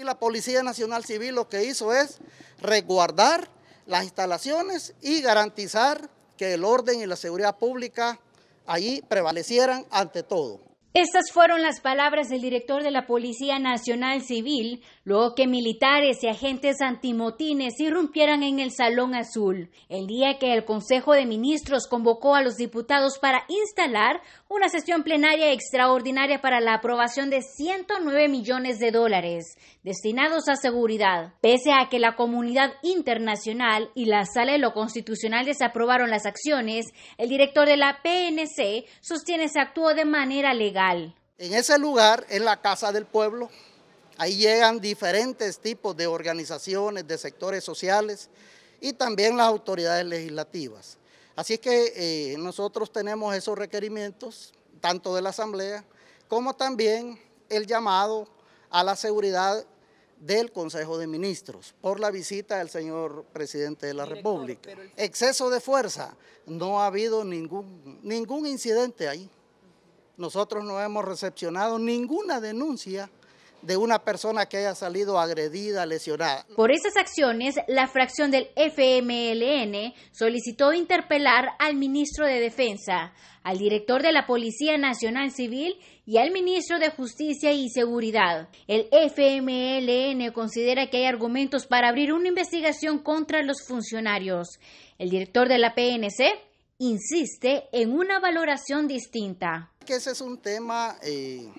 Y la Policía Nacional Civil lo que hizo es resguardar las instalaciones y garantizar que el orden y la seguridad pública allí prevalecieran ante todo. Estas fueron las palabras del director de la Policía Nacional Civil, luego que militares y agentes antimotines irrumpieran en el Salón Azul, el día que el Consejo de Ministros convocó a los diputados para instalar una sesión plenaria extraordinaria para la aprobación de 109 millones de dólares destinados a seguridad, pese a que la comunidad internacional y la Sala de lo Constitucional desaprobaron las acciones, el director de la PNC sostiene se actuó de manera legal en ese lugar en la Casa del Pueblo. Ahí llegan diferentes tipos de organizaciones, de sectores sociales y también las autoridades legislativas. Así que eh, nosotros tenemos esos requerimientos, tanto de la Asamblea como también el llamado a la seguridad del Consejo de Ministros por la visita del señor presidente de la República. Exceso de fuerza, no ha habido ningún, ningún incidente ahí. Nosotros no hemos recepcionado ninguna denuncia de una persona que haya salido agredida, lesionada. Por esas acciones, la fracción del FMLN solicitó interpelar al ministro de Defensa, al director de la Policía Nacional Civil y al ministro de Justicia y Seguridad. El FMLN considera que hay argumentos para abrir una investigación contra los funcionarios. El director de la PNC insiste en una valoración distinta. Que ese es un tema eh,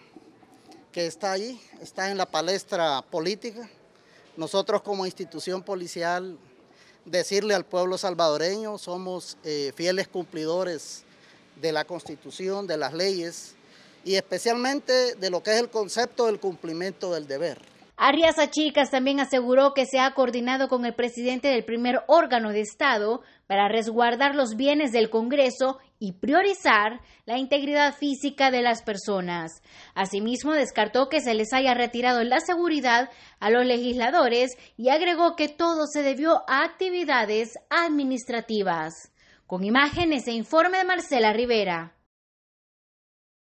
que está ahí, está en la palestra política. Nosotros como institución policial, decirle al pueblo salvadoreño, somos eh, fieles cumplidores de la Constitución, de las leyes y especialmente de lo que es el concepto del cumplimiento del deber. Arias Chicas también aseguró que se ha coordinado con el presidente del primer órgano de Estado para resguardar los bienes del Congreso y priorizar la integridad física de las personas. Asimismo, descartó que se les haya retirado la seguridad a los legisladores y agregó que todo se debió a actividades administrativas. Con imágenes e informe de Marcela Rivera.